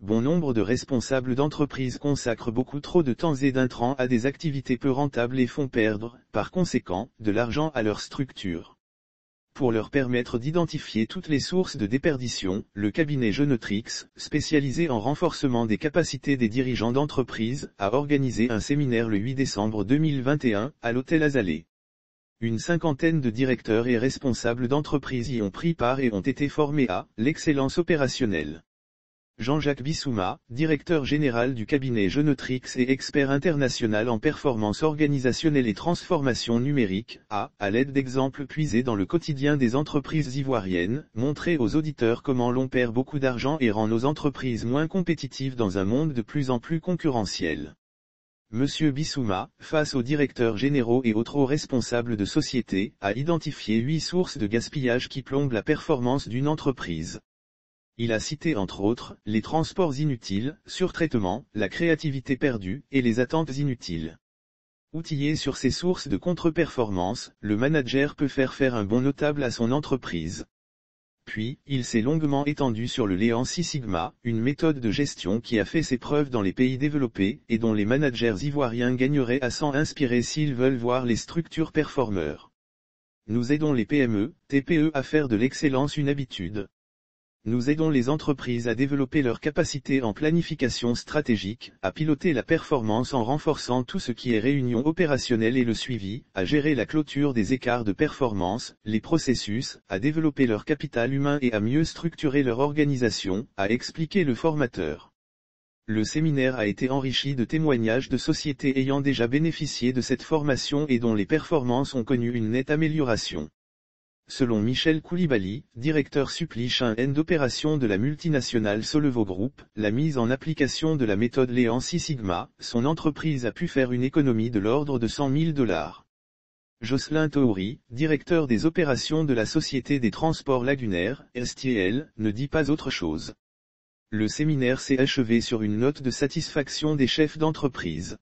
bon nombre de responsables d'entreprises consacrent beaucoup trop de temps et d'intrants à des activités peu rentables et font perdre, par conséquent, de l'argent à leur structure. Pour leur permettre d'identifier toutes les sources de déperdition, le cabinet Jeunotrix, spécialisé en renforcement des capacités des dirigeants d'entreprise, a organisé un séminaire le 8 décembre 2021, à l'hôtel Azalée. Une cinquantaine de directeurs et responsables d'entreprises y ont pris part et ont été formés à l'excellence opérationnelle. Jean-Jacques Bissouma, directeur général du cabinet Genetrix et expert international en performance organisationnelle et transformation numérique, a, à l'aide d'exemples puisés dans le quotidien des entreprises ivoiriennes, montré aux auditeurs comment l'on perd beaucoup d'argent et rend nos entreprises moins compétitives dans un monde de plus en plus concurrentiel. Monsieur Bissouma, face aux directeurs généraux et autres responsables de société, a identifié huit sources de gaspillage qui plombent la performance d'une entreprise. Il a cité entre autres, les transports inutiles, surtraitement, la créativité perdue, et les attentes inutiles. Outillé sur ses sources de contre-performance, le manager peut faire faire un bon notable à son entreprise. Puis, il s'est longuement étendu sur le Léon Six Sigma, une méthode de gestion qui a fait ses preuves dans les pays développés et dont les managers ivoiriens gagneraient à s'en inspirer s'ils veulent voir les structures performeurs. Nous aidons les PME, TPE à faire de l'excellence une habitude nous aidons les entreprises à développer leurs capacités en planification stratégique, à piloter la performance en renforçant tout ce qui est réunion opérationnelle et le suivi, à gérer la clôture des écarts de performance, les processus, à développer leur capital humain et à mieux structurer leur organisation, a expliqué le formateur. Le séminaire a été enrichi de témoignages de sociétés ayant déjà bénéficié de cette formation et dont les performances ont connu une nette amélioration. Selon Michel Koulibaly, directeur 1 N d'opération de la multinationale Solevo Group, la mise en application de la méthode Léan 6 Sigma, son entreprise a pu faire une économie de l'ordre de 100 000 dollars. Jocelyn Tauri, directeur des opérations de la Société des Transports Lagunaires, STL, ne dit pas autre chose. Le séminaire s'est achevé sur une note de satisfaction des chefs d'entreprise.